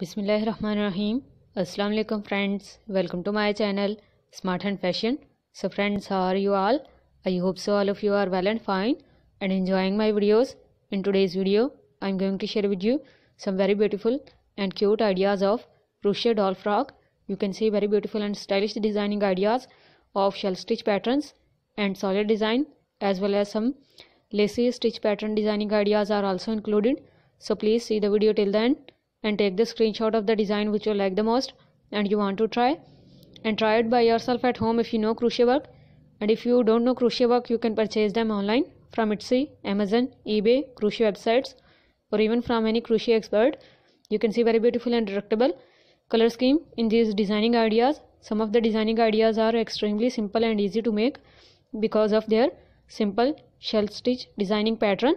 बिसमीम अस्सलाम वालेकुम friends welcome to my channel smart and fashion so friends how are you all I hope so all of you are well and fine and enjoying my videos in today's video i'm going to share with you some very beautiful and cute ideas of crochet doll frog. you can see very beautiful and stylish designing ideas of shell stitch patterns and solid design as well as some lacy stitch pattern designing ideas are also included so please see the video till the end and take the screenshot of the design which you like the most and you want to try and try it by yourself at home if you know crochet work and if you don't know crochet work you can purchase them online from Etsy, Amazon, eBay, crochet websites or even from any crochet expert. You can see very beautiful and deductible color scheme in these designing ideas. Some of the designing ideas are extremely simple and easy to make because of their simple shell stitch designing pattern.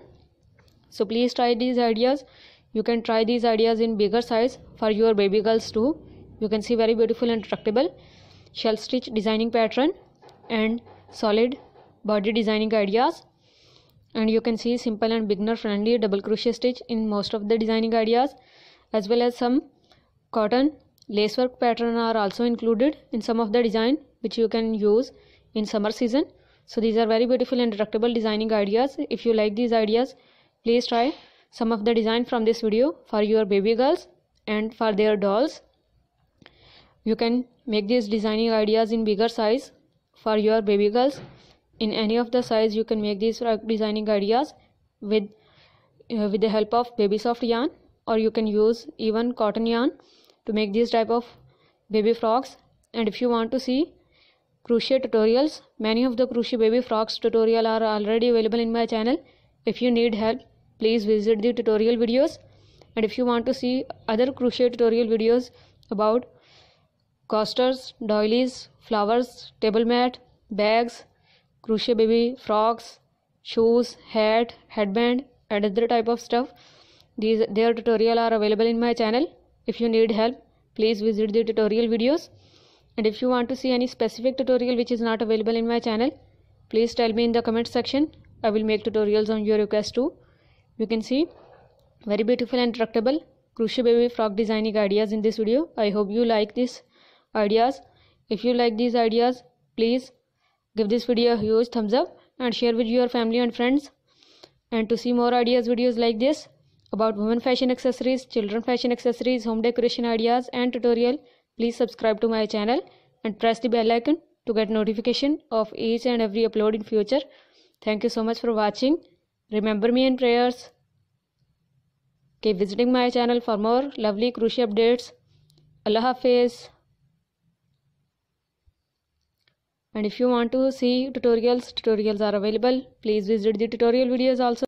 So please try these ideas you can try these ideas in bigger size for your baby girls too you can see very beautiful and tractable shell stitch designing pattern and solid body designing ideas and you can see simple and beginner friendly double crochet stitch in most of the designing ideas as well as some cotton lacework pattern are also included in some of the design which you can use in summer season so these are very beautiful and tractable designing ideas if you like these ideas please try some of the design from this video for your baby girls and for their dolls you can make these designing ideas in bigger size for your baby girls in any of the size you can make these uh, designing ideas with uh, with the help of baby soft yarn or you can use even cotton yarn to make these type of baby frogs. and if you want to see crochet tutorials many of the crochet baby frogs tutorial are already available in my channel if you need help please visit the tutorial videos and if you want to see other crochet tutorial videos about costers, doilies, flowers, table mat, bags, crochet baby, frogs, shoes, hat, headband and other type of stuff. These their tutorial are available in my channel. If you need help, please visit the tutorial videos. And if you want to see any specific tutorial which is not available in my channel, please tell me in the comment section. I will make tutorials on your request too you can see very beautiful and tractable crochet baby frog designing ideas in this video i hope you like these ideas if you like these ideas please give this video a huge thumbs up and share with your family and friends and to see more ideas videos like this about women fashion accessories children fashion accessories home decoration ideas and tutorial please subscribe to my channel and press the bell icon to get notification of each and every upload in future thank you so much for watching Remember me in prayers. Keep visiting my channel for more lovely crochet updates. Allah Hafiz. And if you want to see tutorials, tutorials are available. Please visit the tutorial videos also.